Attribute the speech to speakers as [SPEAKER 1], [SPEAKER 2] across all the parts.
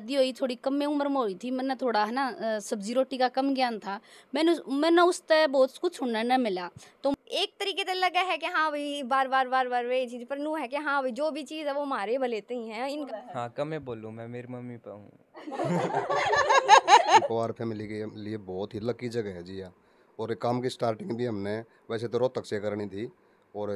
[SPEAKER 1] शादी हुई थोड़ी कम में उम्र में हुई थी मैंने थोड़ा है ना सब्जी रोटी का कम ज्ञान था मैंने मैंने उस तय बहुत कुछ सुनने न मिला तो एक तरीके से लगा है कि हाँ भाई बार बार बार
[SPEAKER 2] बार वही चीज़ पर नू है कि हाँ भाई जो भी चीज़ है वो मारे भले ही है इनका
[SPEAKER 3] हाँ कम मैं बोलूँ मैं मेरी मम्मी पर हूँ पवार फैमिली के लिए बहुत ही लकी जगह है जी यहाँ और काम की स्टार्टिंग भी हमने वैसे तो रोहतक से करनी थी और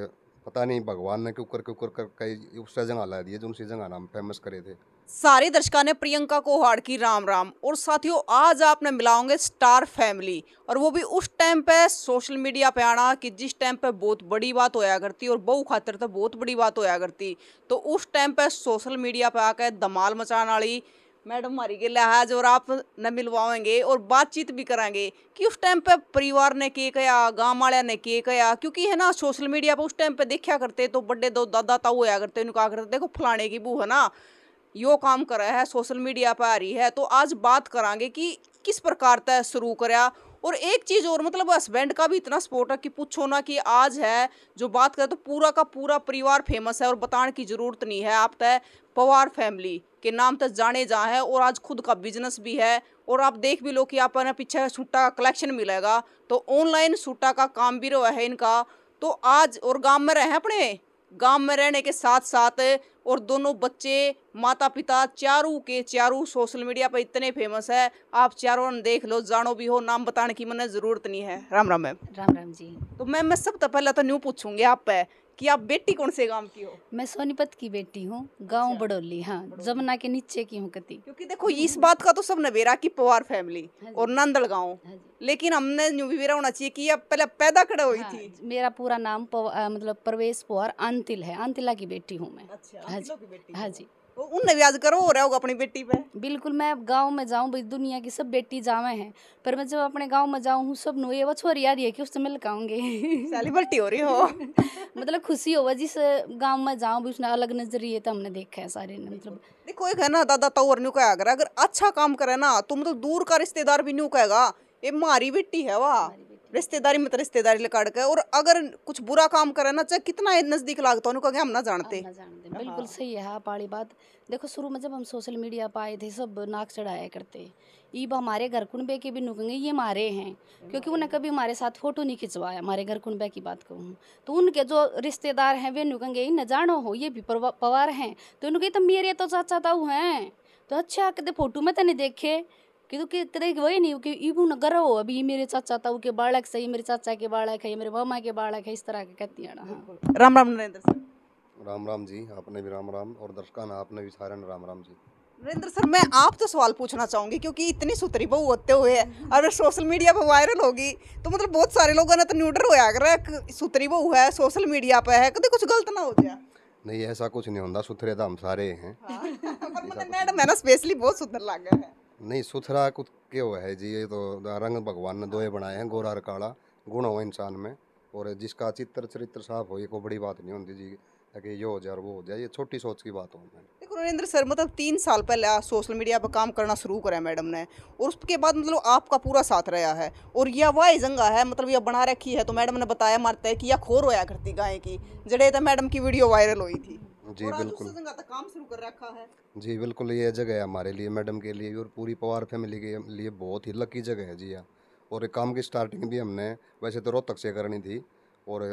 [SPEAKER 3] पता नहीं भगवान ने क्यों कर क्यों कर कई उससे जगह ला दिए जो उनसे जगह नाम फेमस करे थे
[SPEAKER 4] सारे दर्शकों ने प्रियंका कोहाड़ की राम राम और साथियों आज आपने मिलाओगे स्टार फैमिली और वो भी उस टाइम पे सोशल मीडिया पे आना कि जिस टाइम पे बहुत बड़ी बात होया करती और बहु खातर तो बहुत बड़ी बात होया करती तो उस टाइम पे सोशल मीडिया पे आकर धमाल मचाने वाली मैडम हमारी के लिहाज और आप न मिलवाएंगे और बातचीत भी करेंगे कि उस टाइम पे परिवार ने के कहा गाँव वाले ने के कहा क्योंकि है ना सोशल मीडिया पर उस टाइम पे देखा करते तो बड़े दो दादा ताऊ होया करते उनको कहा करते देखो फलाने की बू है ना यो काम करा है सोशल मीडिया पर आ रही है तो आज बात करेंगे कि किस प्रकार तय शुरू करा और एक चीज़ और मतलब हस्बैंड का भी इतना सपोर्ट है कि पूछो ना कि आज है जो बात करें तो पूरा का पूरा परिवार फेमस है और बताने की ज़रूरत नहीं है आप तय पवार फैमिली के नाम तक जाने जा है और आज खुद का बिजनेस भी है और आप देख भी लो कि आप पीछे सूटा का कलेक्शन मिलेगा तो ऑनलाइन सूटा का काम भी रहा है इनका तो आज और गांव में रहें अपने गांव में रहने के साथ साथ और दोनों बच्चे माता पिता चारों के चारों सोशल मीडिया पर इतने फेमस है आप चारों ने देख लो जानो भी हो नाम बताने की मैंने ज़रूरत नहीं है राम राम मैम
[SPEAKER 1] राम राम जी तो मैम मैं सबसे पहले तो न्यू पूछूंगी आप पे कि आप बेटी कौन से गांव की हो मैं सोनीपत की बेटी हूँ गांव अच्छा। बड़ोली हाँ जमुना के नीचे की हूँ कति
[SPEAKER 4] क्योंकि देखो इस बात का तो सब नवेरा की पवार फैमिली हाँ और नंदल गाँव हाँ लेकिन हमने नवेरा होना चाहिए कि अब पहले पैदा
[SPEAKER 1] खड़े हुई हाँ, थी मेरा पूरा नाम मतलब प्रवेश पवार अंतिल है अंतिला की बेटी हूँ मैं अच्छा, हाँ जी हाँ जी उनने भी करो हो रहा होगा अपनी बेटी पे बिल्कुल मैं गांव में जाऊं भाई दुनिया की सब बेटी जावे हैं पर मैं जब अपने गांव में जाऊं हूं सब नोए वो छोरी आ रही है कि उससे मिल काऊंगे सेलिब्रिटी हो रही हो मतलब खुशी होवे जिस गांव में जाऊं भी उसने अलग नजरिए तो हमने देखा है सारे ने मतलब देखो एक है ना दादा तो और न्यू
[SPEAKER 4] कहेगा अगर अच्छा काम करे ना तो मतलब दूर का रिश्तेदार भी न्यू कहेगा ये मारी बेटी है वाह रिश्तेदारी मत रिश्तेदारी लकाड़ के और अगर कुछ बुरा काम करे ना चाहे कितना नज़दीक लागत हम ना जानते
[SPEAKER 1] बिल्कुल हाँ। सही है आप बात देखो शुरू में जब हम सोशल मीडिया पर आए थे सब नाक चढ़ाया करते ईब हमारे घर कुनबे के भी नुकेंगे ये मारे हैं क्योंकि उन्हें कभी हमारे साथ फ़ोटो नहीं खिंचवाया हमारे घर कुनबे की बात कहूँ तो उनके जो रिश्तेदार हैं वे नुकेंगे न जानो हो ये भी पवार हैं तो उनके तो मेरे तो चाचा ताऊ हैं तो अच्छा कहते फोटो में तो नहीं देखे किंतु कि तरह वही नहीं कि इबू न गर्व अभी ये मेरे चाचा था के बालक से ये मेरे चाचा के बालक है ये मेरे मामा के बालक है इस तरह के कहती है हाँ राम राम नरेंद्र सर
[SPEAKER 3] राम राम जी आपने भी राम राम और दर्शकान आपने भी सारे राम राम जी
[SPEAKER 1] नरेंद्र सर मैं
[SPEAKER 4] आप तो सवाल पूछना चाहूंगी क्योंकि इतनी सुतरी बहु होते हुए हम्म। अगर सोशल मीडिया पर वायरल होगी तो मतलब बहुत सारे लोगों ने तो न्यूडर होया अगर सुतरी बहु है सोशल मीडिया पर है कभी कुछ गलत ना हो जाए
[SPEAKER 3] नहीं ऐसा कुछ नहीं होता सुथरे तो हम सारे हैं
[SPEAKER 4] हाँ। मतलब मैडम है ना स्पेशली बहुत सुंदर लग गया है
[SPEAKER 3] नहीं सुथरा कुछ क्यों है जी ये तो रंग भगवान ने दोए बनाए हैं गोरा और काला गुण हो इंसान में और जिसका चित्र चरित्र साफ हो ये कोई बड़ी बात नहीं होती जी कि ये हो जाए वो हो जाए ये छोटी सोच की बात हो
[SPEAKER 4] देखो नरेंद्र सर मतलब तीन साल पहले सोशल मीडिया पर काम करना शुरू करा है मैडम ने और उसके बाद मतलब आपका पूरा साथ रहा है और यह वह जंगा है मतलब यह बना रखी है तो मैडम ने बताया मारते है कि यह खोर होया करती गाय की जड़े तो मैडम की वीडियो वायरल हुई थी
[SPEAKER 3] जी बिल्कुल
[SPEAKER 4] काम शुरू कर रखा है
[SPEAKER 3] जी बिल्कुल ये जगह है हमारे लिए मैडम के लिए और पूरी पवार फैमिली के लिए बहुत ही लकी जगह है जी यहाँ और काम की स्टार्टिंग भी हमने वैसे तो रोहतक से करनी थी और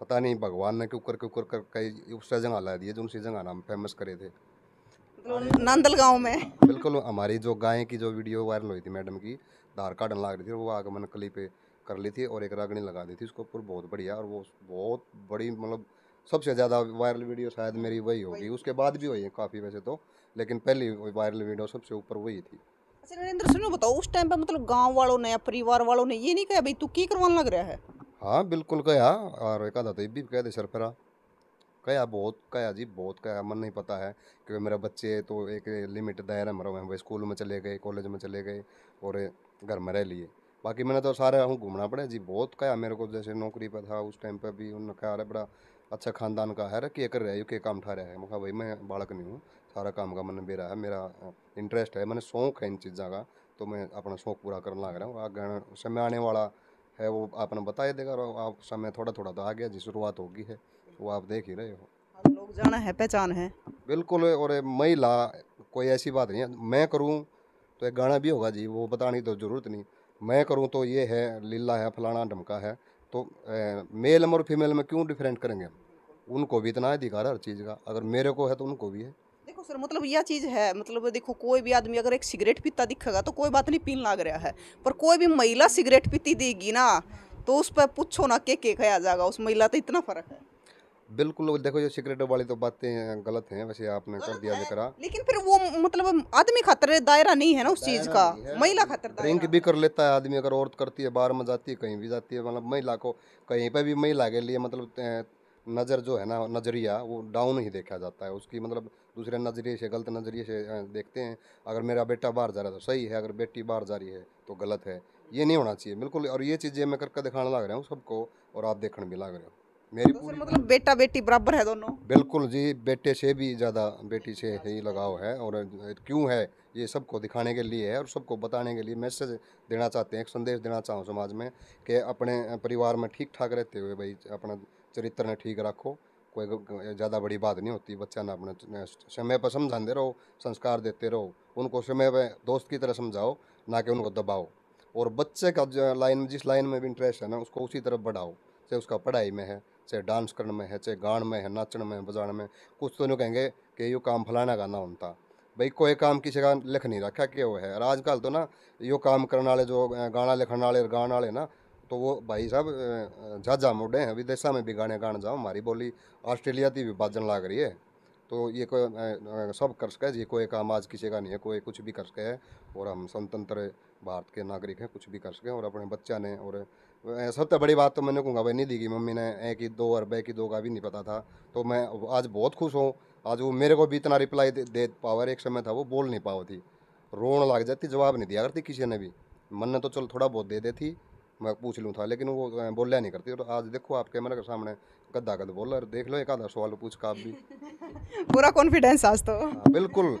[SPEAKER 3] पता नहीं भगवान ने क्यों कर क्यों कर कई उससे जगह ला दिए जो उनसी जगह नाम फेमस करे थे
[SPEAKER 4] मतलब नंदल गाँव में
[SPEAKER 3] बिल्कुल हमारी जो गाय की जो वीडियो वायरल हुई थी मैडम की धार काटन लाग रही थी वो आगमन कली पे कर ली थी और एक रागनी लगा दी थी उसके ऊपर बहुत बढ़िया और वो बहुत बड़ी मतलब सबसे ज़्यादा वायरल वीडियो शायद मेरी वही होगी उसके बाद भी हुई है काफ़ी वैसे तो लेकिन पहली वायरल वीडियो सबसे ऊपर वही थी
[SPEAKER 4] अच्छा, नरेंद्र सुनो बताओ उस टाइम पे मतलब गांव वालों ने या परिवार वालों ने ये नहीं कहा भाई तू की करवाने लग रहा है
[SPEAKER 3] हाँ बिल्कुल कहा और एक आधा तो भी कह दे सरफरा कया बहुत कया जी बहुत कया मन नहीं पता है क्योंकि मेरे बच्चे तो एक लिमिट दायरा में रहे स्कूल में चले गए कॉलेज में चले गए और घर में रह लिए बाकी मैंने तो सारे हूँ घूमना पड़े जी बहुत कहा मेरे को जैसे नौकरी पर था उस टाइम पर भी उन्होंने कहा अरे बड़ा अच्छा खानदान का है क्या कर रहा है के काम ठा रहे है भाई मैं बालक नहीं हूँ सारा काम का मन मेरा है मेरा इंटरेस्ट है मैंने शौक है इन चीज़ों का तो मैं अपना शौक पूरा करने लग रहा हूँ समय आने वाला है वो आपने बताया देगा और आप समय थोड़ा थोड़ा तो आ गया जी शुरुआत होगी है वो तो आप देख ही रहे हो लोग जाना है पहचान है बिल्कुल और महिला कोई ऐसी बात नहीं है मैं करूँ तो एक गाना भी होगा जी वो बताने तो ज़रूरत नहीं मैं करूँ तो ये है लीला है फलाना ढमका है तो मेल में और फीमेल में क्यों डिफरेंट करेंगे उनको भी इतना अधिकार है हर चीज़ का अगर मेरे को है तो उनको भी है
[SPEAKER 4] देखो सर मतलब यह चीज़ है मतलब देखो कोई भी आदमी अगर एक सिगरेट पीता दिखेगा तो कोई बात नहीं पीन लग रहा है पर कोई भी महिला सिगरेट पीती देगी ना तो उस पर पूछो ना के के कहा जाएगा उस महिला तो इतना फर्क है
[SPEAKER 3] बिल्कुल देखो जो सिगरेट वाली तो बातें गलत हैं वैसे आपने कर दिया जिक्र
[SPEAKER 4] लेकिन फिर वो मतलब आदमी खतरे दायरा नहीं है ना उस चीज का महिला
[SPEAKER 3] खतरे ड्रिंक भी कर लेता है आदमी अगर औरत करती है बाहर में जाती है कहीं भी जाती है मतलब महिला को कहीं पर भी महिला के लिए मतलब नज़र जो है ना नज़रिया वो डाउन ही देखा जाता है उसकी मतलब दूसरे नज़रिए से गलत नज़रिए से देखते हैं अगर मेरा बेटा बाहर जा रहा है तो सही है अगर बेटी बाहर जा रही है तो गलत है ये नहीं होना चाहिए बिल्कुल और ये चीज़ें मैं करके दिखाने लग रहा हूँ सबको और आप देखने भी लग रहे हो मेरी तो
[SPEAKER 4] मतलब बेटा बेटी बराबर है दोनों
[SPEAKER 3] बिल्कुल जी बेटे से भी ज़्यादा बेटी से ही लगाव है और क्यों है ये सबको दिखाने के लिए है और सबको बताने के लिए मैसेज देना चाहते हैं एक संदेश देना चाहूँ समाज में कि अपने परिवार में ठीक ठाक रहते हुए भाई अपना चरित्र ने ठीक रखो कोई ज़्यादा बड़ी बात नहीं होती बच्चा ने अपने समय पर समझाते रहो संस्कार देते रहो उनको समय पर दोस्त की तरह समझाओ ना कि उनको दबाओ और बच्चे का जो लाइन जिस लाइन में भी इंटरेस्ट है ना उसको उसी तरफ बढ़ाओ चाहे उसका पढ़ाई में है चाहे डांस करने में है चाहे गाने में है नाचण में बजाने में कुछ तो नहीं कहेंगे कि यो काम फलाना गाना होता भाई कोई काम किसी का लिख नहीं रखा कि वो है आजकल तो ना यो काम करने वाले जो गाना लिखने वाले गाने वाले ना तो वो भाई साहब झाझा मुडे हैं विदेशा में भी गाने गान जाओ हमारी बोली ऑस्ट्रेलिया की भी बाजन लाग रही है तो ये कोई सब कर सके जी कोई काम आज किसी का नहीं है कोई कुछ भी कर सके है और हम स्वतंत्र भारत के नागरिक हैं कुछ भी कर सके और अपने बच्चा ने और सबसे बड़ी बात तो मैंने कहूँगा भाई नहीं दी मम्मी ने ए की दो और बे की दो का भी नहीं पता था तो मैं आज बहुत खुश हूँ आज वो मेरे को भी इतना रिप्लाई दे, पावर एक समय था वो बोल नहीं पावती रोन लग जाती जवाब नहीं दिया करती किसी ने भी मन ने तो चलो थोड़ा बहुत दे देती मैं पूछ लूँ था लेकिन वो बोलया नहीं करती और आज देखो आप कैमरा के सामने गद्दा गद बोल और देख लो एक आधा सवाल पूछ का आप भी
[SPEAKER 4] पूरा कॉन्फिडेंस आज तो हाँ,
[SPEAKER 3] बिल्कुल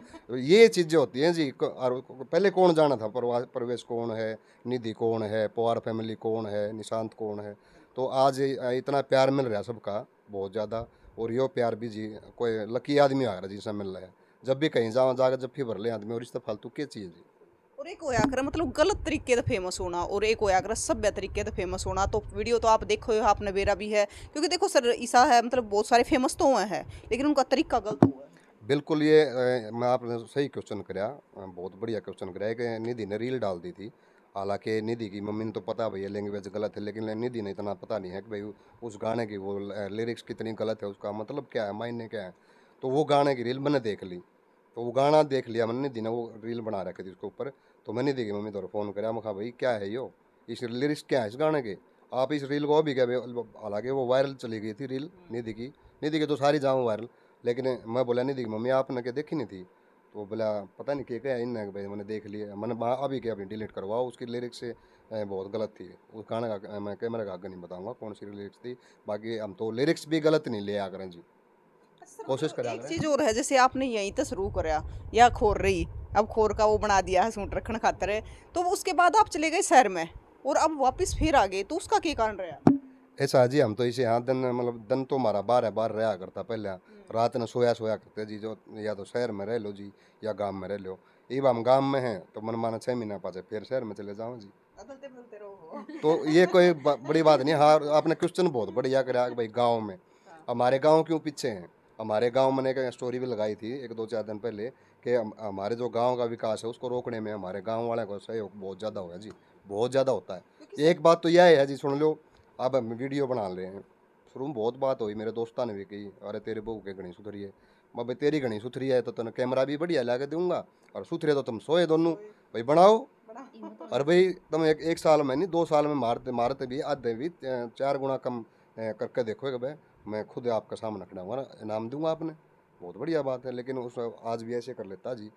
[SPEAKER 3] ये चीज़ें होती हैं जी और पहले कौन जाना था प्रवेश कौन है निधि कौन है पवार फैमिली कौन है निशांत कौन है तो आज इतना प्यार मिल रहा है सबका बहुत ज़्यादा और यो प्यार भी जी कोई लकी आदमी आ रहा है जिससे मिल रहा है जब भी कहीं जाओ जाकर जब भर ले आदमी और इस फालतू क्या चीज़ जी
[SPEAKER 4] और एक होया कर मतलब गलत तरीके से फेमस होना और एक होया कर सभ्य तरीके से फेमस होना तो वीडियो तो आप देखो हो आपने बेरा भी है क्योंकि देखो सर ईसा है मतलब बहुत सारे फेमस तो हुए हैं लेकिन उनका तरीका गलत हुआ
[SPEAKER 3] बिल्कुल ये मैं आपने सही क्वेश्चन कराया बहुत बढ़िया क्वेश्चन कराया कि निधि ने रील डाल दी थी हालांकि निधि की मम्मी ने तो पता भैया लैंग्वेज गलत है लेकिन निधि ने इतना पता नहीं है कि भाई उस गाने की वो लिरिक्स कितनी गलत है उसका मतलब क्या है मायने क्या है तो वो गाने की रील मैंने देख ली तो वो गाना देख लिया मैंने निधि ने वो रील बना रखी थी उसके ऊपर तो मैंने देखी मम्मी थोड़ा फ़ोन करा मुखा भाई क्या है यो इस लिरिक्स क्या है इस गाने के आप इस रील को भी क्या हालांकि वो वायरल चली गई थी रील नहीं दिखी नहीं दिखी तो सारी जाऊँ वायरल लेकिन मैं बोला नहीं दिखी मम्मी आपने क्या देखी नहीं थी तो बोला पता नहीं क्या क्या इन भाई मैंने देख लिया मैंने वहाँ अभी क्या अपनी डिलीट करवाओ उसकी लिरिक्स से बहुत गलत थी उस गाने का मैं कैमरा का आगे नहीं बताऊँगा कौन सी लिरिक्स थी बाकी हम तो लिरिक्स भी गलत नहीं ले आकर जी कोशिश कर एक चीज
[SPEAKER 4] और है जैसे आपने यहीं तो शुरू कराया
[SPEAKER 3] या खोर रही अब खोर का
[SPEAKER 4] वो बना दिया है सूट रखने खातर है तो उसके बाद आप चले गए शहर में और अब वापस फिर आ गए तो उसका क्या कारण रहा
[SPEAKER 3] ऐसा जी हम तो इसे यहाँ दिन मतलब दिन तो हमारा बार है बार रहा करता पहले हम्म। रात ने सोया सोया करते जी जो या तो शहर में रह लो जी या गांव में रह लो इब हम गांव में हैं तो मन माना छः महीना पाचे फिर शहर में चले जाओ जी तो ये कोई बड़ी बात नहीं हाँ आपने क्वेश्चन बहुत बढ़िया कराया भाई गाँव में हाँ। हमारे गाँव क्यों पीछे हैं हमारे गांव मैंने कहीं स्टोरी भी लगाई थी एक दो चार दिन पहले कि हमारे जो गांव का विकास है उसको रोकने में हमारे गांव वाले का सहयोग बहुत ज़्यादा होगा जी बहुत ज़्यादा होता है तो एक बात तो यह है जी सुन लो अब हम वीडियो बना रहे हैं शुरू में बहुत बात हुई मेरे दोस्तों ने भी कही अरे तेरे बहू के घनी सुथरी है भाई तेरी घनी सुथरी है तो तुम कैमरा भी बढ़िया ला के दूंगा और सुथरे तो तुम सोए दोनों भाई बनाओ और भाई तुम एक एक साल में नहीं दो साल में मारते मारते भी आधे भी चार गुना कम करके देखो भाई मैं खुद आपका सामना खड़ा हुआ ना इनाम दूंगा आपने बहुत बढ़िया बात है लेकिन उस आज भी ऐसे कर लेता जी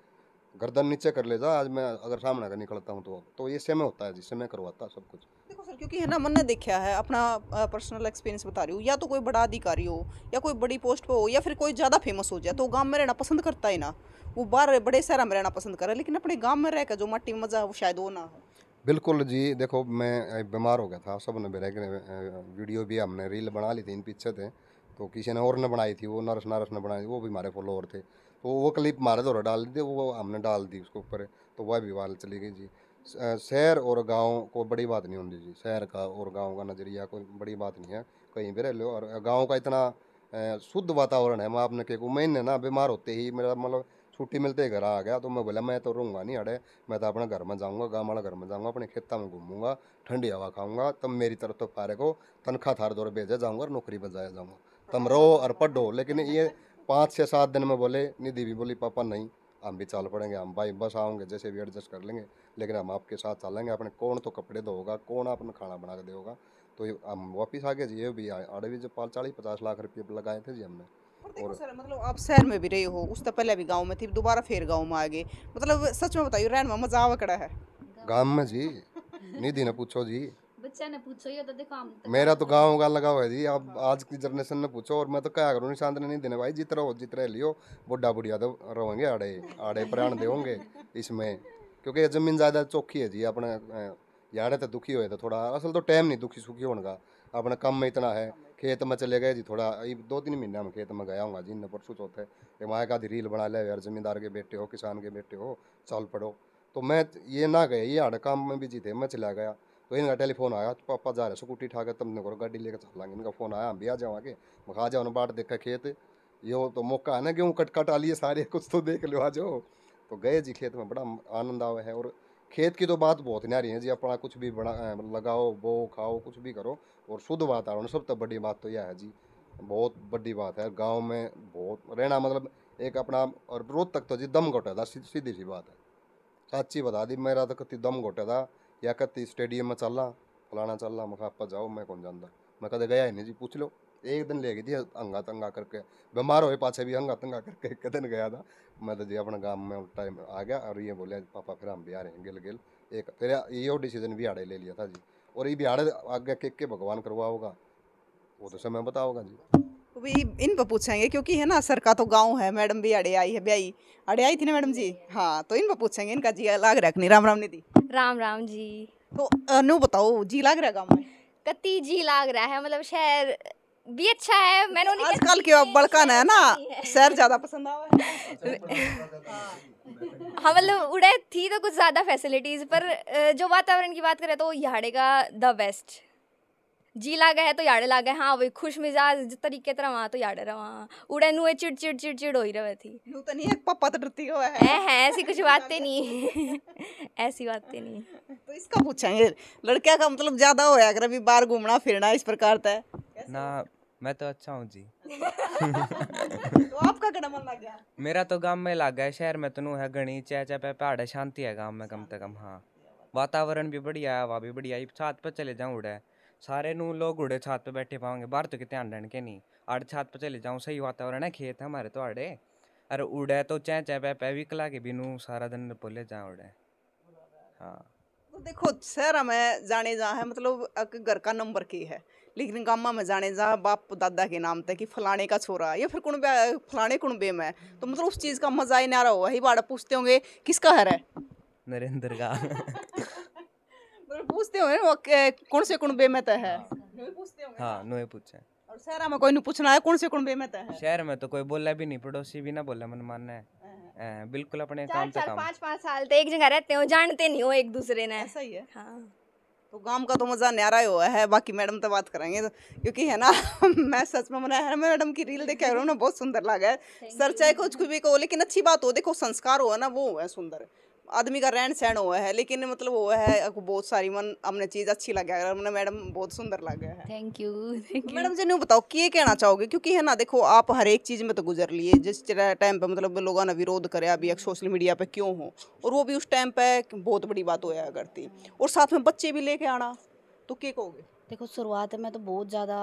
[SPEAKER 3] गर्दन नीचे कर जा आज मैं अगर सामना कर निकलता हूँ तो तो ये समय होता है जी समय करवाता सब कुछ
[SPEAKER 4] देखो सर क्योंकि है ना ने देखा है अपना पर्सनल एक्सपीरियंस बता रही हूँ या तो कोई बड़ा अधिकारी हो या कोई बड़ी पोस्ट पर हो या फिर कोई ज़्यादा फेमस हो जाए तो गाँव में रहना पसंद करता है ना वो बाहर बड़े शहर में रहना पसंद करे लेकिन अपने गाँव में रहकर जो माटी मज़ा है वो शायद वो ना हो
[SPEAKER 3] बिल्कुल जी देखो मैं बीमार हो गया था सब ने मेरे वीडियो भी हमने रील बना ली थी इन पीछे थे तो किसी ने और ने बनाई थी वो नरस नरस ने बनाई थी वो भी हमारे फॉलोअर थे तो वो क्लिप मारे द्वारा डाल दी थी वो हमने डाल दी उसके ऊपर तो वह भी वाल चली गई जी शहर और गांव को बड़ी बात नहीं होती जी शहर का और गांव का नज़रिया कोई बड़ी बात नहीं है कहीं भी रह लो और गाँव का इतना शुद्ध वातावरण है मैं आपने कह मैंने ना बीमार होते ही मेरा मतलब छुट्टी मिलते ही घर आ गया तो मैं बोला मैं तो रहूँगा नहीं अड़े मैं तो अपना घर में जाऊँगा गाँव वाला घर में जाऊँगा अपने खेता में घूमूंगा ठंडी हवा खाऊंगा तब मेरी तरफ तो पारे को तनख्वाह थार दौर भेजा जाऊँगा और नौकरी पर जाया जाऊँगा तुम रहो और पढ़ो लेकिन ये पाँच से सात दिन में बोले नहीं दीदी बोली पापा नहीं हम भी चल पड़ेंगे हम भाई बस आओगे जैसे भी एडजस्ट कर लेंगे लेकिन हम आपके साथ चलेंगे अपने कौन तो कपड़े धोगा कौन अपना खाना बना के दोगा तो हम वापस आ गए जी ये भी आड़े भी जो पाल चालीस पचास लाख रुपये लगाए थे जी हमने और सर
[SPEAKER 4] मतलब आप शहर में भी रहे हो उस तो पहले भी गांव में थी दोबारा फिर गांव में आ गए मतलब सच में बताइए रहन में मजा आवा कड़ा है
[SPEAKER 3] गांव में जी निधि ने पूछो जी
[SPEAKER 1] बच्चा ने पूछो ये तो देखो हम
[SPEAKER 3] तो मेरा तो गांव का लगा हुआ है जी आप हाँ। आज की जनरेशन ने पूछो और मैं तो क्या करूँ निशांत ने नहीं देने भाई जित रहो जित रह लियो बुढ़ा बुढ़िया तो रहोगे आड़े आड़े प्राण देंगे इसमें क्योंकि जमीन ज़्यादा चौखी है जी अपने यारे तो दुखी हुए तो थोड़ा असल तो टाइम नहीं दुखी सुखी होने का अपना कम में इतना है खेत में चले गए जी थोड़ा दो तीन महीने में खेत में गया हूँ जी इन्हें परसों चौथे कि वहाँ का रील बना ले यार जमींदार के बेटे हो किसान के बेटे हो चल पढ़ो तो मैं ये ना गए ये हड़ काम में भी थे मैं चला गया तो इनका टेलीफोन आया तो पापा जा रहे स्कूटी ठाकर तब तुमने करो गाड़ी लेकर चल चलाएंगे इनका फ़ोन आया हम भी आ जाओ आगे मैं खा जाओ बाट देखा खेत ये तो मौका है ना गेहूँ कट कट लिए सारे कुछ तो देख लो आ जाओ तो गए जी खेत में बड़ा आनंद आवे है और खेत की तो बात बहुत नारी है जी अपना कुछ भी बना लगाओ बो खाओ कुछ भी करो और शुद्ध वातावरण सबसे तो बड़ी बात तो यह है जी बहुत बड़ी बात है गांव में बहुत रहना मतलब एक अपना और रोज तक तो जी दम घोटा था सीधी सी बात है साची बता दी मेरा तो कति दम घोटा था या कति स्टेडियम में चलना फलाना चलना मैं आपा जाओ मैं कौन जानता मैं कदे गया ही नहीं जी पूछ लो एक दिन ले गई थी हंगा तंगा करके बीमार हुए पाछे भी हंगा तंगा करके एक दिन गया था मैं तो जी अपने गांव में टाइम आ गया और ये बोले पापा फिर हम भी आ रहे हैं गिल गिल एक फिर ये डिसीजन भी आड़े ले लिया था जी और ये बिहार आगे के, के भगवान करवा होगा वो तो समय बताओगा जी
[SPEAKER 4] भी इन पर पूछेंगे क्योंकि है ना सर का तो गांव है मैडम भी अड़े आई है ब्याई अड़े आई थी ना मैडम जी हाँ तो इन पर पूछेंगे इनका जी लाग रहा नहीं राम राम निधि राम राम जी तो अनु बताओ जी लाग रहा है गाँव में
[SPEAKER 2] कति जी लाग रहा है मतलब शहर भी अच्छा है मैंने उन्हें आजकल
[SPEAKER 4] के बड़का ना है ना शहर ज़्यादा पसंद आवा
[SPEAKER 2] हाँ मतलब उड़े थी तो कुछ ज़्यादा फैसिलिटीज़ पर जो वातावरण की बात करें तो यहाड़े का द बेस्ट जी लागे है तो याड़े लागे हाँ वही खुश मिजाज जिस तरीके तरह वहाँ तो याड़े रहा वहाँ उड़े नुए चिड़ चिड़ चिड़ चिड़ हो ही रहे थी नू तो नहीं एक पापा तो डरती हो है है ऐसी कुछ बातें नहीं
[SPEAKER 4] ऐसी बातें नहीं तो इसका पूछेंगे लड़कियाँ का मतलब ज़्यादा होया अगर अभी बाहर घूमना फिरना इस प्रकार तय
[SPEAKER 5] ना मैं तो अच्छा हूँ जी तो आपका कड़ा मन लग गया मेरा तो गांव में लग गया शहर में तो है घनी चह चह पहाड़ है शांति है गांव में कम से कम हाँ वातावरण भी बढ़िया है हवा भी बढ़िया है छात पर चले जाऊँ उड़े सारे नू लोग उड़े छात पर बैठे पाओगे बाहर तो कितने आंडन के नहीं आड़ छात पर चले जाऊँ सही वातावरण है खेत है हमारे तो आड़े अरे उड़े तो चह चह पै पै भी कला के भी नू सारा दिन बोले जाऊँ उड़े हाँ
[SPEAKER 4] तो देखो शहर में जाने जा है मतलब घर का नंबर की है लेकिन गामा में जाने जा बाप दादा के नाम तक कि फलाने का छोरा या फिर कुणबे फलाने बेम है तो मतलब उस चीज़ का मज़ा ही नारा रहा हुआ ही बाड़ा पूछते होंगे किसका हर है
[SPEAKER 5] नरेंद्र का
[SPEAKER 4] मतलब पूछते होंगे वो कौन से कुणबे में तय है हाँ।,
[SPEAKER 5] हाँ नोए पूछे
[SPEAKER 4] और शहर में कोई नहीं पूछना है कौन से कुणबे में तय
[SPEAKER 5] है शहर में तो कोई बोला भी नहीं पड़ोसी भी ना बोला मन मानना है हाँ, हाँ। बिल्कुल अपने चार, काम चार, काम पाँच
[SPEAKER 4] पाँच साल तो एक
[SPEAKER 2] जगह रहते हो जानते नहीं हो एक दूसरे ने ऐसा ही है हाँ
[SPEAKER 4] तो गांव का तो मज़ा न्यारा ही हुआ है बाकी मैडम तो बात करेंगे तो, क्योंकि है ना मैं सच में मना है मैडम की रील देखे ना बहुत सुंदर लगा है सर चाहे कुछ भी कहो लेकिन अच्छी बात हो देखो संस्कार हो ना वो है सुंदर आदमी का रहन सहन हुआ है लेकिन मतलब वो है बहुत सारी मन हमने चीज़ अच्छी लग गया हमने मैडम बहुत सुंदर लग गया है थैंक यू मैडम जी बताओ क्या कहना चाहोगे क्योंकि है ना देखो आप हर एक चीज़ में तो गुजर लिए जिस टाइम पे मतलब लोगों ने विरोध करे अभी एक सोशल मीडिया पे क्यों हो और वो भी उस टाइम पे बहुत बड़ी बात होया करती और साथ में बच्चे भी लेके आना तो क्या कहोगे
[SPEAKER 1] देखो शुरुआत में तो बहुत ज़्यादा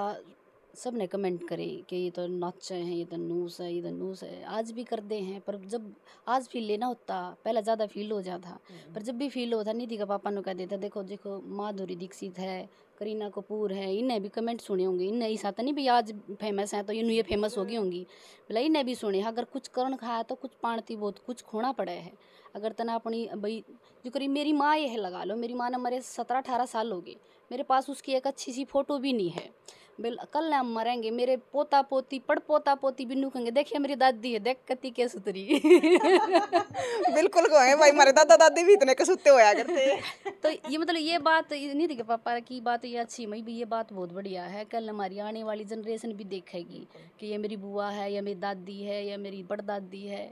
[SPEAKER 1] सब ने कमेंट करें कि ये तो नाच है ये तो नूस है ये तो नूस है आज भी दे हैं पर जब आज फील लेना होता पहला ज़्यादा फील हो जाता हम्म। पर जब भी फील होता निधि का पापा ने कह देता देखो देखो माधुरी दीक्षित है करीना कपूर है इन्हें भी कमेंट सुने होंगे इन्हें ही साथ नहीं भाई आज फेमस है तो इन ये फेमस होगी हम्म। होंगी बोला इन्हें भी सुने अगर कुछ करण खाया तो कुछ पाणती बहुत कुछ खोना पड़ा है अगर तना अपनी भाई जो करी मेरी माँ यह लगा लो मेरी माँ ने मरे सत्रह अठारह साल हो गए मेरे पास उसकी एक अच्छी सी फ़ोटो भी नहीं है बिल कल हम मरेंगे मेरे पोता पोती पड़ पोता पोती बिन्नू कहेंगे देखिए मेरी दादी है देख कती के सुतरी बिल्कुल कहेंगे भाई हमारे दादा दादी भी इतने कसूते होया करते तो ये मतलब ये बात नहीं थी पापा की बात ये अच्छी मई भी ये बात बहुत बढ़िया है कल हमारी आने वाली जनरेशन भी देखेगी कि ये मेरी बुआ है या मेरी दादी है या मेरी बड़दादी है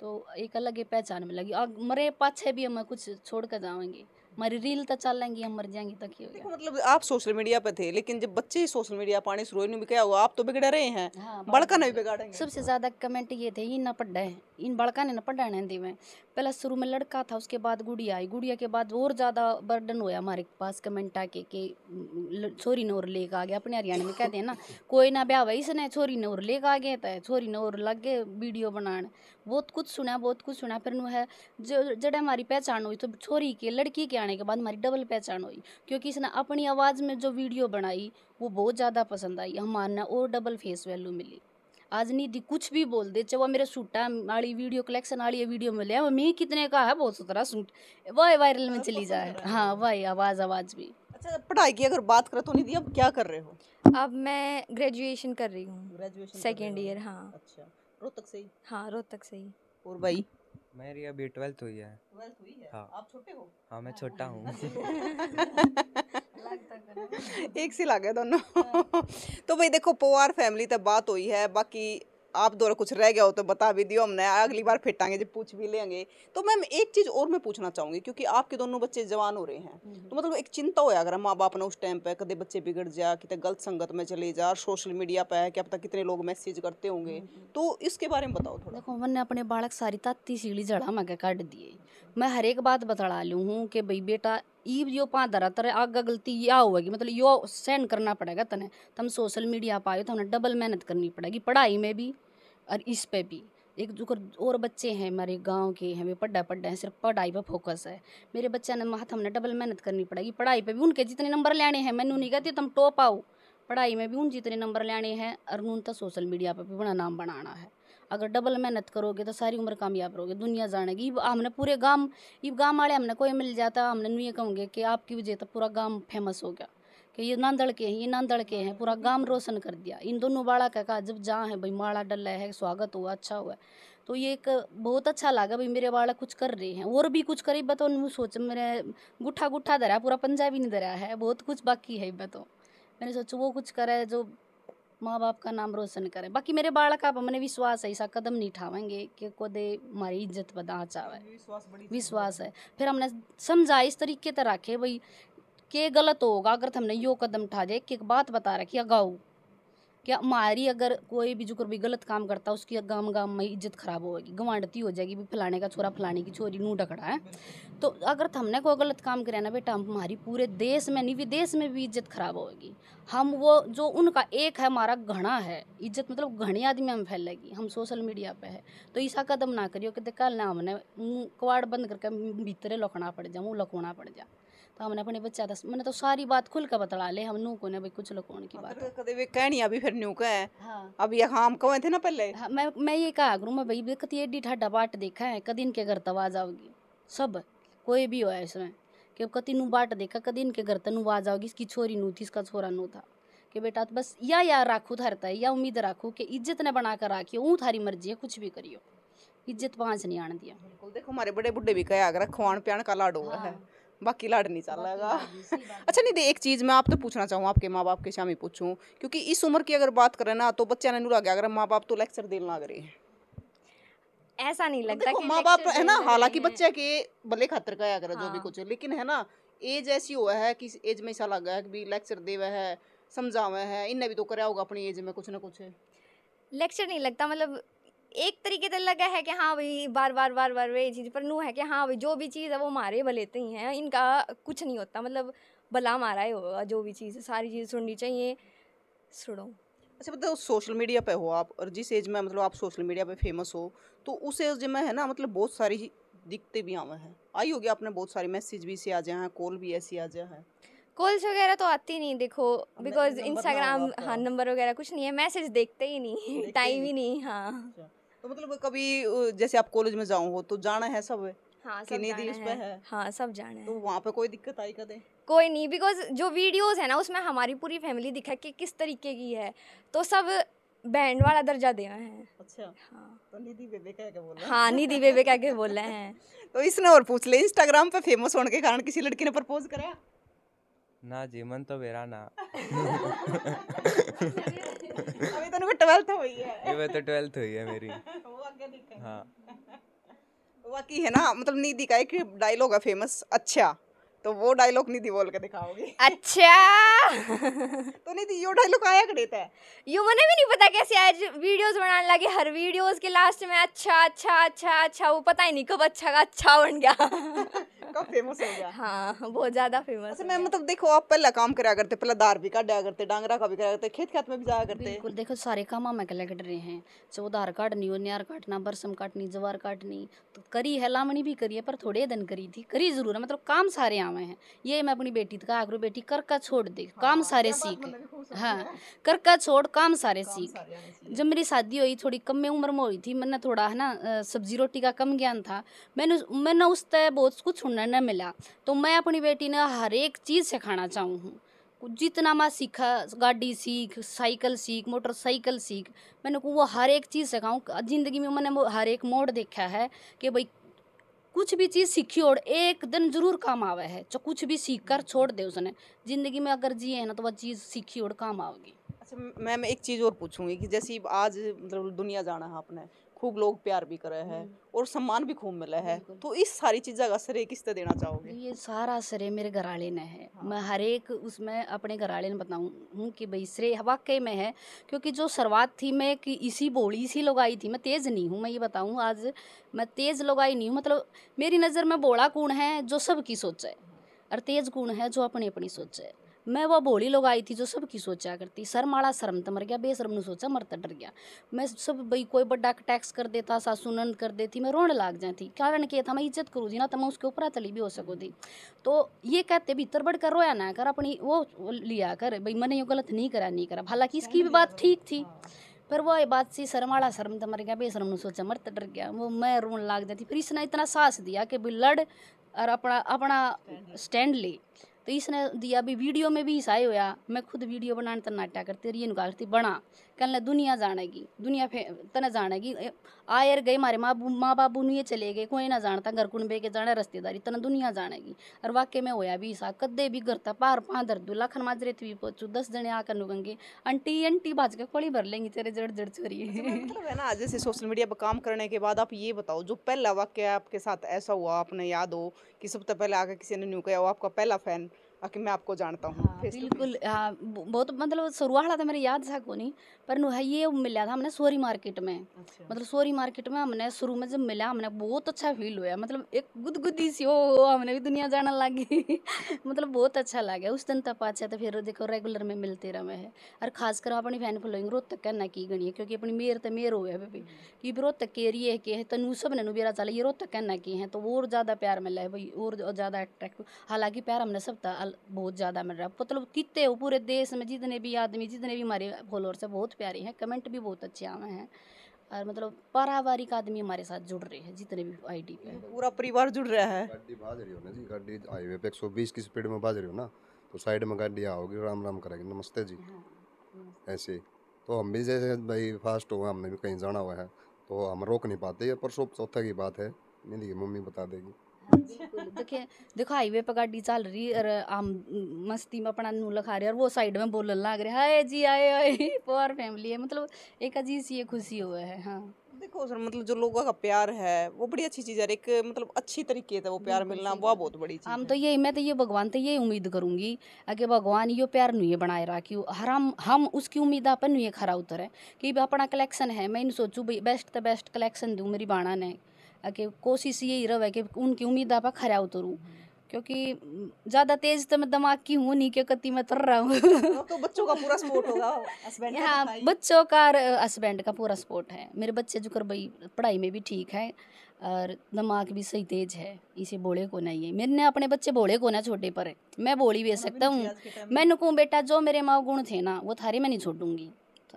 [SPEAKER 1] तो एक अलग ही पहचान मिलेगी और मरे पाछे भी हम कुछ छोड़ कर जाएंगे मरी रील तो चल लेंगी हम मर जाएंगी तो क्या देखो
[SPEAKER 4] मतलब आप सोशल मीडिया पे थे लेकिन जब बच्चे ही सोशल मीडिया पाने शुरू हुए क्या हुआ आप तो बिगड़ रहे हैं हाँ, बड़का नहीं बिगाड़ेंगे
[SPEAKER 1] सबसे ज्यादा कमेंट ये थे ये ना पढ़ा है इन बड़का ने ना पढ़ा नहीं में पहला शुरू में लड़का था उसके बाद गुड़िया आई गुड़िया के बाद और ज्यादा बर्डन होया हमारे पास कमेंट आके कि छोरी ने और लेकर आ गया अपने हरियाणा में कहते हैं ना कोई ना ब्याह इसने छोरी ने और लेकर आ गए तो छोरी ने और लग गए वीडियो बनाने बहुत कुछ सुना बहुत कुछ सुना फिर है जो हमारी पहचान हुई तो छोरी के लड़की के आने के बाद हमारी डबल पहचान हुई क्योंकि इसने अपनी आवाज़ में जो वीडियो बनाई वो बहुत ज़्यादा पसंद आई हमारे और डबल फेस वैल्यू मिली आज निधि कुछ भी बोल दे चाहे वो मेरे सूटा वाली वीडियो कलेक्शन वाली वीडियो मिले ले मैं कितने का है बहुत सुथरा सूट वह वायरल में हाँ, चली जाए हाँ वह आवाज़ आवाज़ भी अच्छा पढ़ाई की अगर बात करें तो निधि
[SPEAKER 2] अब क्या कर रहे हो अब मैं ग्रेजुएशन कर रही हूँ सेकेंड ईयर हाँ अच्छा
[SPEAKER 4] रोहतक से ही हाँ रोहतक से ही और
[SPEAKER 5] भाई मेरी अभी ट्वेल्थ हुई है ट्वेल्थ हुई है हाँ आप छोटे हो हाँ मैं छोटा हूँ
[SPEAKER 4] एक सी लागे दोनों तो भाई देखो पोवार फैमिली तो बात हुई है बाकी आप द्वारा कुछ रह गया हो तो बता भी दियो हमने अगली बार फिर जब पूछ भी लेंगे तो मैम एक चीज़ और मैं पूछना चाहूंगी क्योंकि आपके दोनों बच्चे जवान हो रहे हैं हम्म। तो मतलब एक चिंता हो अगर माँ बाप ने उस टाइम पर कदे बच्चे बिगड़ जा कि गलत संगत में चले जा सोशल मीडिया पर है अब तक कितने लोग मैसेज करते होंगे हम्म, हम्म। तो
[SPEAKER 1] इसके बारे में बताओ थोड़ा देखो मैंने अपने बालक सारी ताती सीढ़ी जड़ा मैं काट दिए मैं हर एक बात बता लू हूँ कि भाई बेटा ईब यो पा दरा तर आगे गलती या होगी मतलब यो सेंड करना पड़ेगा तने तुम सोशल मीडिया पर आयो तो हमने डबल मेहनत करनी पड़ेगी पढ़ाई में भी और इस पे भी एक दुकर और बच्चे हैं हमारे गांव के हमें पढ़ा पढ़ा है सिर्फ पढ़ाई पर फोकस है मेरे बच्चा ने माथ हमने डबल मेहनत करनी पड़ेगी पढ़ाई पे भी उनके जितने नंबर लेने हैं मैं नहीं कहती तुम टॉप आओ पढ़ाई में भी उन जितने नंबर लेने हैं और उन तो सोशल मीडिया पर भी बड़ा नाम बनाना है अगर डबल मेहनत करोगे तो सारी उम्र कामयाब रहोगे दुनिया जानेगी हमने पूरे गांव ये गांव वाले हमने कोई मिल जाता हमने नहीं कहूँगे कि आपकी वजह तो पूरा गांव फेमस हो गया कि ये नांदड़ के हैं ये नांदड़ के हैं पूरा गांव रोशन कर दिया इन दोनों बाड़ा का कहा जब जहाँ है भाई माड़ा डल है स्वागत हुआ अच्छा हुआ तो ये एक बहुत अच्छा लगा भाई मेरे बाड़ा कुछ कर रहे हैं और भी कुछ करी बतो सोच मेरे गुठा गुठा धरा पूरा पंजाबी नहीं धरा है बहुत कुछ बाकी है बतो मैंने सोचा वो कुछ करे जो माँ बाप का नाम रोशन करे बाकी मेरे बाड़ा का हमने विश्वास है ऐसा कदम नहीं उठावेंगे कि दे हमारी इज्जत बदा चाहे विश्वास है फिर हमने समझा इस तरीके से रखे भाई के गलत होगा अगर हमने यो कदम उठा जाए कि एक बात बता रखी अगाऊ क्या हमारी अगर कोई भी जुकर भी गलत काम करता है उसकी गाम गाम में इज्जत खराब होगी गंवाडती हो जाएगी भी फलाने का छोरा फलाने की छोरी नू डकड़ा है तो अगर हमने कोई गलत काम करे ना बेटा हमारी पूरे देश में नहीं विदेश में भी इज्जत खराब होगी हम वो जो उनका एक है हमारा घना है इज्जत मतलब घने आदमी हम फैलेगी हम सोशल मीडिया पर है तो ऐसा कदम ना करियो कि कल ना हमने मुँह कवाड़ बंद करके भीतरे लौकना पड़ जाए मुँह लकोना पड़ जाए तो हमने अपने बच्चा दस मैंने तो सारी बात खुल कर बतला ले हम नू को ने भाई कुछ लकोण की हाँ, बात कदे वे कहनी अभी फिर न्यू का है हाँ। अभी हम कहे थे ना पहले हाँ, मैं मैं ये कहा करूँ मैं भाई देखत एडी ठाडा बाट देखा है कदिन के घर तवाज आओगी सब कोई भी हो है इसमें कि कति नू बाट देखा कदिन के घर तनु आवाज आओगी इसकी छोरी नू थी इसका छोरा नू था कि बेटा बस या या राखू थारता है या उम्मीद राखू कि इज्जत ने बना कर राखियो ऊँ थारी मर्जी है कुछ भी करियो इज्जत पाँच नहीं आने दिया बिल्कुल
[SPEAKER 4] देखो हमारे बड़े बुढ़े भी कहे अगर खुआन प्यान का लाडो हाँ। है बाकी लाड नहीं चल रहा अच्छा नहीं एक चीज़ मैं आप तो पूछना चाहूँ आपके माँ बाप के शाम ही पूछूँ क्योंकि इस उम्र की अगर बात करें ना तो बच्चा ने गया अगर माँ बाप तो लेक्चर देना ना करे
[SPEAKER 2] ऐसा नहीं लगता तो माँ बाप है ना हालांकि बच्चे
[SPEAKER 4] के भले खातर का करे जो भी हाँ। कुछ लेकिन है ना एज ऐसी हुआ है कि एज में ऐसा लगा है लेक्चर दे हुआ है समझा हुआ है इनने भी तो कराया होगा अपनी एज में कुछ ना कुछ लेक्चर नहीं लगता मतलब
[SPEAKER 2] एक तरीके से लगा है कि हाँ भाई बार बार बार बार वही चीज़ पर नू है कि हाँ भाई जो भी चीज़ है वो मारे भले तो ही हैं इनका कुछ नहीं होता मतलब भला मारा ही होगा जो भी चीज़ सारी चीज़ सुननी चाहिए सुनो
[SPEAKER 4] अच्छा मतलब सोशल मीडिया पे हो आप और जिस एज में मतलब आप सोशल मीडिया पे फेमस हो तो उस एज में है ना मतलब बहुत सारी दिक्कतें भी आवे हैं आई होगी आपने बहुत सारी मैसेज भी से आ जाए हैं कॉल भी ऐसी आ जाए हैं
[SPEAKER 2] कॉल्स वगैरह तो आती नहीं देखो बिकॉज इंस्टाग्राम हाँ नंबर वगैरह कुछ नहीं है मैसेज देखते ही नहीं टाइम ही नहीं हाँ अच्छा।
[SPEAKER 4] तो मतलब कभी जैसे आप कॉलेज में जाओ हो तो जाना है सब
[SPEAKER 2] हाँ सब जाना है।, है हाँ
[SPEAKER 4] सब जाना तो है तो वहाँ पे कोई दिक्कत आई कदे
[SPEAKER 2] कोई नहीं बिकॉज जो वीडियोस है ना उसमें हमारी पूरी फैमिली दिखा कि किस तरीके की है तो सब बैंड वाला दर्जा देना अच्छा
[SPEAKER 4] हाँ तो निधि बेबे कह के बोल हाँ निधि बेबे कह के बोल हैं तो इसने और पूछ ले इंस्टाग्राम पे फेमस होने के कारण किसी लड़की ने प्रपोज कराया
[SPEAKER 5] ना जी तो मेरा ना अभी तो
[SPEAKER 4] ट्वेल्थ हुई है
[SPEAKER 5] ये तो ट्वेल्थ हुई है मेरी वो आगे दिखेगी हाँ
[SPEAKER 4] वाकई है ना मतलब निधि का एक डायलॉग है फेमस अच्छा तो वो डायलॉग निधि बोल के दिखाओगी अच्छा तो निधि यो डायलॉग आया कड़े थे यो मैंने भी नहीं पता कैसे आज वीडियोस बनाने लगे हर
[SPEAKER 2] वीडियोस के लास्ट में अच्छा अच्छा अच्छा अच्छा वो पता ही नहीं कब अच्छा का अच्छा बन गया
[SPEAKER 4] का फेमस हो गया हाँ बहुत ज़्यादा फेमस अच्छा मैं मतलब देखो आप पहला काम करा करते पहला दार भी काटा
[SPEAKER 1] करते डांगरा का भी करा करते खेत खेत में भी जाया करते बिल्कुल देखो सारे काम हम अकेले कट रहे हैं जो दार काटनी उन्यार काटना बरसम काटनी जवार काटनी तो करी है लामणी भी करी है पर थोड़े दिन करी थी करी जरूर है मतलब काम सारे आवे हैं ये मैं अपनी बेटी का आगरू बेटी कर का छोड़ दे हाँ, काम सारे सीख मतलब हाँ कर का छोड़ काम सारे सीख जब मेरी शादी हुई थोड़ी कम में उम्र में हुई थी मैंने थोड़ा है ना सब्जी रोटी का कम ज्ञान था मैंने मैंने उस तय बहुत कुछ सुनना न मिला तो मैं अपनी बेटी ने हर एक चीज़ सिखाना चाहूँ हूँ जितना मैं सीखा गाड़ी सीख साइकिल सीख मोटरसाइकिल सीख मैंने को वो हर एक चीज़ सिखाऊँ ज़िंदगी में मैंने हर एक मोड़ देखा है कि भाई कुछ भी चीज़ सीखी और एक दिन जरूर काम आवे है जो कुछ भी सीख कर छोड़ दे उसने ज़िंदगी में अगर जिए है ना तो वह चीज़ सीखी और काम आओगी
[SPEAKER 4] अच्छा मैम एक चीज़ और पूछूंगी कि जैसे आज मतलब दुनिया जाना है आपने खूब लोग प्यार भी करे हैं हम्म। और सम्मान भी खूब मिला है तो इस सारी चीज़ों का श्रेय तरह
[SPEAKER 1] देना चाहोगे ये सारा श्रेय मेरे घराले ने है हाँ। मैं हर एक उसमें अपने घराले ने बताऊँ हूँ कि भाई श्रेय वाकई में है क्योंकि जो शुरुआत थी मैं कि इसी बोली सी लगाई थी मैं तेज़ नहीं हूँ मैं ये बताऊँ आज मैं तेज़ लगाई नहीं हूँ मतलब मेरी नज़र में बोला कौन है जो सबकी सोच है और तेज़ गुण है जो अपनी अपनी सोच है मैं वह बोली लोग आई थी जो सबकी सोचा करती सर माड़ा शर्म तो मर गया बेशरम ने सोचा मरता तो डर गया मैं सब भाई कोई बड़ा टैक्स कर देता सासू नंद कर देती मैं रोने लाग जाती कारण क्या था मैं इज्जत करूँ थी ना तो मैं उसके ऊपर तली भी हो सकूँ थी तो ये कहते भीतर बढ़ कर रोया ना कर अपनी वो लिया कर भाई मैंने ये गलत नहीं करा नहीं करा हालांकि इसकी भी बात ठीक थी फिर वो बात सी शर्माड़ा शर्म तो मर गया बेशरम ने सोचा मरता तो डर गया वो मैं रोन लाग जाती फिर इसने इतना साहस दिया कि भाई लड़ और अपना अपना स्टैंड ले तो इसने दिया भी वीडियो में भी ईसाई होया मैं खुद वीडियो बनाने तो नाटा करती रही इनका करती बना कल दुनिया जानेगी दुनिया फे तना जानेगी आयर गए मारे माँ माँ बाप उन्हें चले गए कोई ना जानता घर कुंबे के जाने रिश्तेदारी तना दुनिया जानेगी और वाक्य में होया भी सा कदे भी घर पार पाँ दू लखन माजरे थी पहुंचू दस जने आकर नुगंगे आंटी आंटी बाज के कोड़ी भर लेंगी तेरे जड़ जड़ चोरी अच्छा, मतलब, मतलब है ना जैसे
[SPEAKER 4] सोशल मीडिया पर काम करने के बाद आप ये बताओ जो पहला वाक्य आपके साथ ऐसा हुआ आपने याद हो कि सबसे पहले आकर किसी ने न्यू किया हो आपका पहला फैन ਕਿ ਮੈਂ ਆਪਕੋ ਜਾਣਤਾ ਹੂੰ
[SPEAKER 1] बिल्कुल हाँ बहुत मतलब सुरुआ वाला था तो मेरे याद था को नहीं पर नु- ये मिला था हमने सोरी मार्केट में अच्छा। मतलब सोरी मार्केट में हमने शुरू में जब मिला हमने बहुत अच्छा फील हुआ मतलब एक गुदगुदी सी ओ हमने भी दुनिया जाने लगी मतलब बहुत अच्छा लगा उस दिन तब तो अच्छा तो फिर देखो रेगुलर में मिलते रहे है और खासकर अपनी फैन फॉलोइंग रोज तक कहना की गणी है क्योंकि अपनी मेयर तो मेयर हो गया भाई कि भी तक के एरिए के है तनु तो सब ने बेरा चला ये रोज तक कहना की है तो और ज़्यादा प्यार मिला है भाई और ज़्यादा अट्रैक्टिव हालांकि प्यार हमने सब था बहुत ज़्यादा मिल रहा है मतलब कितने हो पूरे देश में जितने भी आदमी जितने भी हमारे फॉलोअर्स हैं बहुत प्यारे हैं कमेंट भी बहुत अच्छे आए हैं और मतलब पारिवारिक आदमी हमारे साथ जुड़ रहे हैं जितने भी आईडी पे पूरा परिवार जुड़ रहा है
[SPEAKER 3] गाड़ी भाज रही हो ना जी गाड़ी हाईवे पे 120 की स्पीड में भाज रही हो ना तो साइड में गाड़ी आओगी राम राम करेगी नमस्ते जी हाँ, ऐसे तो हम भी जैसे भाई फास्ट हुआ हमने भी कहीं जाना हुआ है तो हम रोक नहीं पाते परसों चौथा की बात है नहीं मम्मी बता देगी
[SPEAKER 5] देखिए
[SPEAKER 1] देखो हाईवे पर गाड़ी चल रही और हम मस्ती में अपना नू लखा रहे और वो साइड में बोलने लग रहे हाय जी आए आए पावर फैमिली है मतलब एक अजीब सी खुशी हुआ है हाँ
[SPEAKER 4] देखो सर मतलब जो लोगों का प्यार है वो बड़ी अच्छी चीज़ है एक मतलब अच्छी तरीके से वो प्यार मिलना वह बहुत बड़ी
[SPEAKER 1] चीज़ हम तो यही मैं तो ये भगवान तो यही उम्मीद करूंगी कि भगवान यो प्यार नहीं है बनाए रहा हर हम हम उसकी उम्मीद अपन नहीं खरा उतर है कि अपना कलेक्शन है मैं इन सोचू सोचूँ बेस्ट तो बेस्ट कलेक्शन दूँ मेरी बाणा ने ಆಕೆ कोशिश यही रहे कि उनकी उम्मीद आप खरा उतरूँ क्योंकि ज्यादा तेज तो मैं दिमाग की हूँ नहीं कति मैं तर रहा हूँ तो
[SPEAKER 4] बच्चों का पूरा सपोर्ट होगा
[SPEAKER 5] हाँ
[SPEAKER 1] बच्चों का हस्बैंड का पूरा सपोर्ट है मेरे बच्चे जो कर भाई पढ़ाई में भी ठीक है और दिमाग भी सही तेज है इसे बोले को नहीं है ने अपने बच्चे बोले को ना छोटे पर मैं बोली भी सकता हूँ मैंने कहूँ बेटा जो मेरे माओ गुण थे ना वो थारे मैं नहीं छोड़ूंगी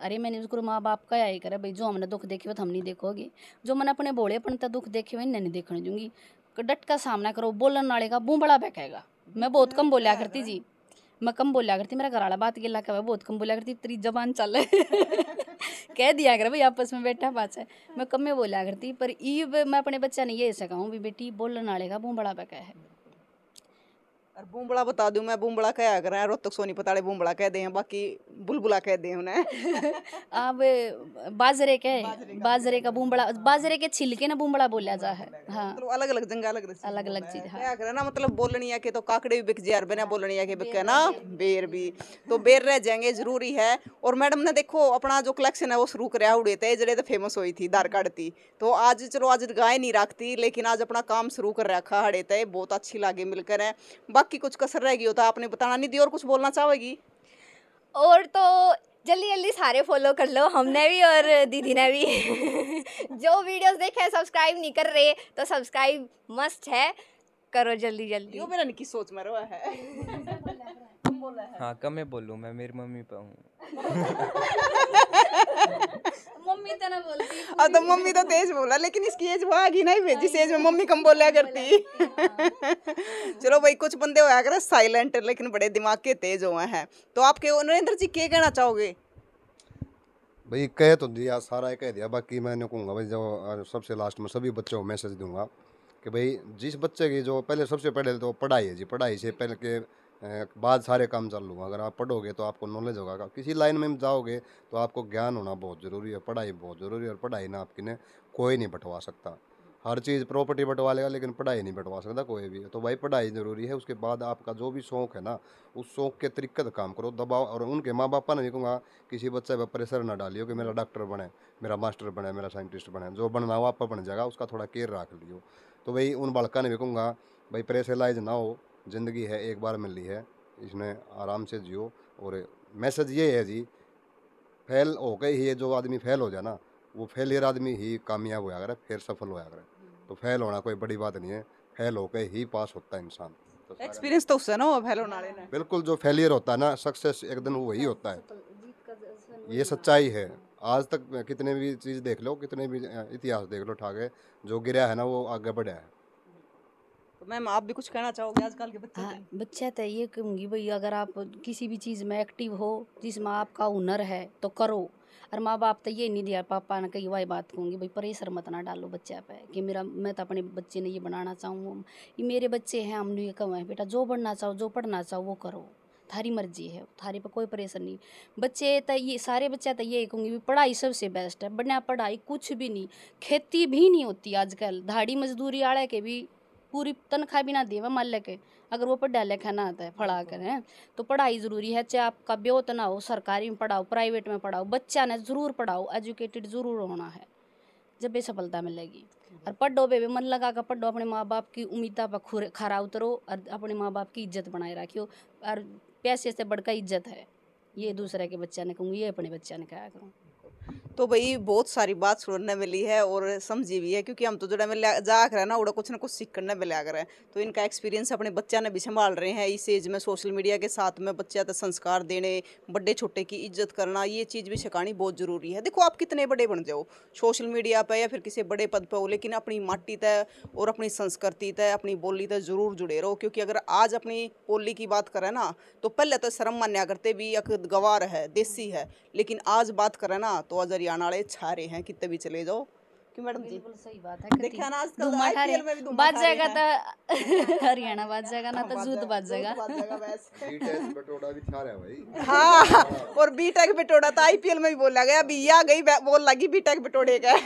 [SPEAKER 1] अरे मैंने उसको माँ बाप का आई करा भाई जो हमने दुख देखे तो हम नहीं देखोगे जो मैंने अपने भोलेपन का दुख देखे हुए नहीं देखने दूंगी डट का सामना करो बोलन वाले का बूम बड़ा बहकेगा मैं बहुत कम बोलिया करती जी मैं कम बोलिया करती मेरा घराला बात गिला का बहुत कम बोलिया करती तेरी जबान चल कह दिया कर भाई आपस में बैठा पाचा मैं कम में बोलिया करती पर ई मैं अपने बच्चा ने ये सकाऊँ भी बेटी बोलन वाले का बूम बड़ा बहका है
[SPEAKER 4] और बूमबड़ा बता दूं मैं बूमबड़ा कह कर रहा हैं रोहतक सोनी पताड़े बूमबड़ा कह दें बाकी बुलबुला कह दें उन्हें
[SPEAKER 1] आप बाजरे के बाजरे का बूमबड़ा बाजरे के छिलके ना बूमबड़ा बोला जा है हाँ मतलब अलग अलग जंगा अलग अलग अलग चीज है हाँ। कह
[SPEAKER 4] ना मतलब बोलनी है कि तो काकड़े भी बिक जाए बिना बोलनी है कि बिक ना बेर भी तो बेर रह जाएंगे जरूरी है और मैडम ने देखो अपना जो कलेक्शन है वो शुरू कराया उड़े थे जड़े तो फेमस हुई थी दार काटती तो आज चलो आज गाय नहीं रखती लेकिन आज अपना काम शुरू कर रखा हड़े थे बहुत अच्छी लागे मिलकर है बाकी आपकी कुछ कसर रह गई तो आपने बताना नहीं दिया और कुछ बोलना चाहोगी और तो जल्दी जल्दी सारे फॉलो कर लो हमने भी और दीदी ने भी
[SPEAKER 2] जो वीडियोस देखे सब्सक्राइब नहीं कर रहे तो सब्सक्राइब मस्ट है करो जल्दी
[SPEAKER 4] जल्दी मेरा निकी सोच में है
[SPEAKER 5] हाँ कम बोलूँ मैं मेरी मम्मी पे हूँ
[SPEAKER 1] मम्मी तो ना बोलती और तो
[SPEAKER 4] मम्मी तो तेज बोला लेकिन इसकी एज वो आगी नहीं भेजी जिस एज में मम्मी कम बोला करती हाँ। चलो भाई कुछ बंदे होया कर साइलेंट लेकिन बड़े दिमाग के तेज हुए हैं तो आपके नरेंद्र जी क्या कहना चाहोगे
[SPEAKER 3] भाई कह तो दिया सारा कह दिया बाकी मैंने कहूँगा भाई जो सबसे लास्ट में सभी बच्चों को मैसेज दूंगा कि भाई जिस बच्चे की जो पहले सबसे पहले तो पढ़ाई है जी पढ़ाई से पहले के बाद सारे काम चल लूँगा अगर आप पढ़ोगे तो आपको नॉलेज होगा किसी लाइन में जाओगे तो आपको ज्ञान होना बहुत ज़रूरी है पढ़ाई बहुत ज़रूरी है और पढ़ाई ना आपकी ने कोई नहीं बटवा सकता हर चीज़ प्रॉपर्टी बटवा लेगा लेकिन पढ़ाई नहीं बटवा सकता कोई भी तो भाई पढ़ाई ज़रूरी है उसके बाद आपका जो भी शौक़ है ना उस शौक़ के तरीक़े काम करो दबाओ और उनके माँ बापा ने भी कहूँगा किसी बच्चे पर प्रेशर ना डालियो कि मेरा डॉक्टर बने मेरा मास्टर बने मेरा साइंटिस्ट बने जो बनना हो आप बन जाएगा उसका थोड़ा केयर रख लियो तो भाई उन बालका ने भी कहूँगा भाई प्रेशर ना हो ज़िंदगी है एक बार मिली है इसमें आराम से जियो और मैसेज ये है जी फेल हो गए ही जो आदमी फेल हो जाए ना वो फेलियर आदमी ही कामयाब होया करे फिर सफल होया करे तो फेल होना कोई बड़ी बात नहीं है फेल होकर ही पास होता है इंसान
[SPEAKER 4] एक्सपीरियंस तो, तो उससे ना फेल होना
[SPEAKER 3] बिल्कुल जो फेलियर होता है ना सक्सेस एक दिन वही होता है ये सच्चाई है आज तक कितने भी चीज़ देख लो कितने भी इतिहास देख लो ठाके जो गिरा है ना वो आगे बढ़ा है
[SPEAKER 1] तो मैम आप भी कुछ कहना चाहोगे आजकल के बच्चे हाँ बच्चे तो ये कहूँगी भाई अगर आप किसी भी चीज़ में एक्टिव हो जिसमें आपका हुनर है तो करो और माँ बाप तो ये नहीं दिया पापा ने कही वही बात कहूँगी भाई प्रेशर मत ना डालो बच्चे पे कि मेरा मैं तो अपने बच्चे ने ये बनाना चाहूँ ये मेरे बच्चे हैं हम ये कम है बेटा जो बनना चाहो जो पढ़ना चाहो वो करो थारी मर्जी है थारी पर कोई प्रेशर नहीं बच्चे तो ये सारे बच्चे तो ये कहूँगी भी पढ़ाई सबसे बेस्ट है बढ़िया पढ़ाई कुछ भी नहीं खेती भी नहीं होती आजकल धाड़ी मजदूरी आड़े के भी पूरी तनख्वाह भी ना दे हुआ मान के अगर वो पढ़ा लिखा ना आता है पढ़ा कर है तो पढ़ाई ज़रूरी है चाहे आपका ब्योत ना हो सरकारी में पढ़ाओ प्राइवेट में पढ़ाओ बच्चा ने ज़रूर पढ़ाओ एजुकेटेड ज़रूर होना है जब भी सफलता मिलेगी और पढ़ो बेबे मन लगा कर पढ़ो अपने माँ बाप की उम्मीदा पर खुर खरा उतरो और अपने माँ बाप की इज्जत बनाए रखियो और पैसे से बढ़कर इज्जत है ये दूसरे के बच्चा ने कहूँगी ये अपने बच्चा ने कहा करूँ
[SPEAKER 4] तो भाई बहुत सारी बात सुनने मिली है और समझी भी है क्योंकि हम तो जोड़ा में जा कर ना उड़ा कुछ ना कुछ सीखने में लिया करें तो इनका एक्सपीरियंस अपने बच्चा ने भी संभाल रहे हैं इस एज में सोशल मीडिया के साथ में बच्चा तक संस्कार देने बड़े छोटे की इज्जत करना ये चीज़ भी सिखानी बहुत ज़रूरी है देखो आप कितने बड़े बन जाओ सोशल मीडिया पर या फिर किसी बड़े पद पर हो लेकिन अपनी माटी तय और अपनी संस्कृति तय अपनी बोली तय ज़रूर जुड़े रहो क्योंकि अगर आज अपनी बोली की बात करें ना तो पहले तो शर्म मान्या करते भी एक गवार है देसी है लेकिन आज बात करें ना तो हवा वाले छा रहे हैं कितने भी चले जाओ मैडम जी बिल्कुल सही बात है देखा ना आजकल आईपीएल में भी जाएगा
[SPEAKER 1] तो हरियाणा जाएगा ना तो जूत
[SPEAKER 3] जाएगा बटोड़ा भी छा रहा है भाई हां
[SPEAKER 4] और बीटेक बटोड़ा तो आईपीएल में भी बोला गया गई बोल लगी बीटेक बटोड़े का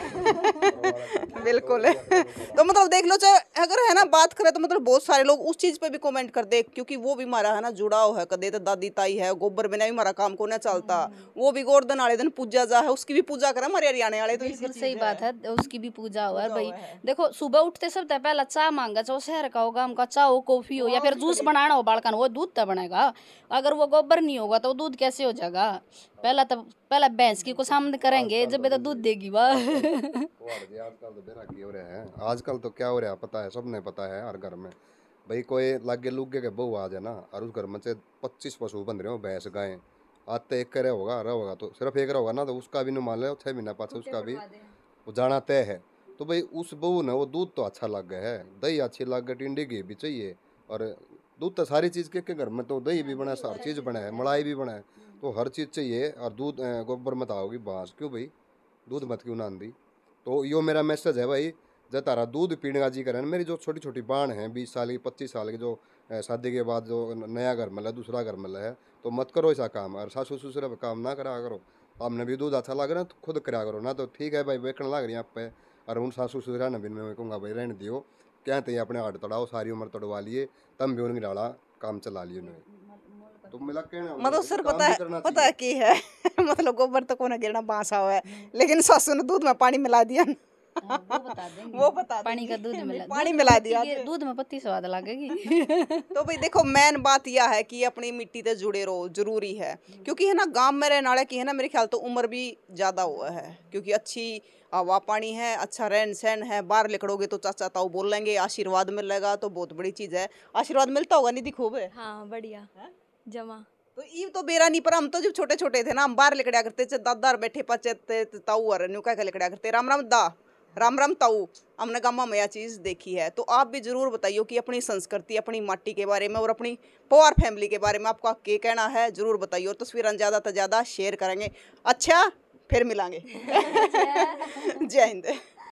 [SPEAKER 4] बिल्कुल तो मतलब देख लो चाहे अगर है ना बात करें तो मतलब बहुत सारे लोग उस चीज पे भी कमेंट कर दे क्योंकि वो भी मारा है ना जुड़ा हुआ है कदे तो दादी ताई है गोबर बिना भी मारा काम को ना चलता हम्म। वो भी गोर्धन वाले दिन पूजा जा है उसकी भी पूजा करे हमारे हरियाणा वाले तो सही बात है
[SPEAKER 1] उसकी भी पूजा हो भाई देखो सुबह उठते सब ते तो पहला चाह मांगा चाहे शहर का होगा हमका चाह हो कॉफी हो या फिर जूस हाँ, बनाना हो बालकन वो दूध तो बनेगा अगर वो गोबर नहीं होगा तो दूध कैसे हो जाएगा पहला तो पहला भैंस की को सामने करेंगे जब तो, तो दूध देगी वह तो
[SPEAKER 3] आजकल तो क्या हो रहा है पता है सबने पता है हर घर में भाई कोई लागे लुगे के बहु आ जाए ना और उस घर में से पच्चीस पशु बन रहे हो भैंस गाय आते एक करे होगा रह होगा तो सिर्फ एक रह होगा ना तो उसका भी नुमान लो छः महीना पाँच उसका भी वो जाना तय है तो भाई उस बहू ने वो दूध तो अच्छा लग गया है दही अच्छी लग गई टिंडी घी भी चाहिए और दूध तो सारी चीज़ के, घर में तो दही भी बना है हर चीज़ बना है मलाई भी बना है तो हर चीज़ चाहिए और दूध गोबर मत आओगी बाँस क्यों भाई दूध मत क्यों ना आंदी तो यो मेरा मैसेज है भाई जब तारा दूध पीने का जी करें मेरी जो छोटी छोटी बाण है बीस साल की पच्चीस साल की जो शादी के बाद जो नया घर मिला दूसरा घर मिला है तो मत करो ऐसा काम और सासू ससुर काम ना करा करो आपने भी दूध अच्छा लग रहा है तो खुद करा करो ना तो ठीक है भाई वेखन लग रही आप पे और उन सासू ससुरा ने भी मैं कहूँगा भाई रहने दियो कहते हैं अपने हाथ तड़ाओ सारी उम्र तड़वा लिए तम भी उनकी डाला काम चला लिए उन्हें मतलब सर पता है पता है
[SPEAKER 4] की है मतलब गोबर तो कोना गिरना बांसा हुआ है लेकिन सासू ने दूध में पानी मिला दिया हाँ,
[SPEAKER 1] वो बता देंगे वो बता पानी का दूध मिला पानी मिला दिया तो। दूध में पत्ती स्वाद लगेगी
[SPEAKER 4] तो भाई देखो मेन बात यह है कि अपनी मिट्टी से जुड़े रहो जरूरी है क्योंकि है ना गांव में रहने वाले की है ना मेरे ख्याल तो उम्र भी ज़्यादा हुआ है क्योंकि अच्छी हवा पानी है अच्छा रहन सहन है बाहर निकलोगे तो चाचा ताऊ बोल लेंगे आशीर्वाद मिलेगा तो बहुत बड़ी चीज़ है आशीर्वाद मिलता होगा निधि खूब
[SPEAKER 2] हाँ बढ़िया हाँ? जमा
[SPEAKER 4] तो ये तो बेरा नहीं पर हम तो जब छोटे छोटे थे ना हम बाहर लिकड़ा करते थे दादा बैठे पाचे ताऊ और न्यू का लिकड़ा करते राम राम दा राम राम ताऊ हमने गामा में यह चीज़ देखी है तो आप भी ज़रूर बताइए कि अपनी संस्कृति अपनी माटी के बारे में और अपनी पवार फैमिली के बारे में आपका क्या कहना है ज़रूर बताइए और तस्वीर ज़्यादा से ज़्यादा शेयर करेंगे अच्छा फिर मिलेंगे जय हिंद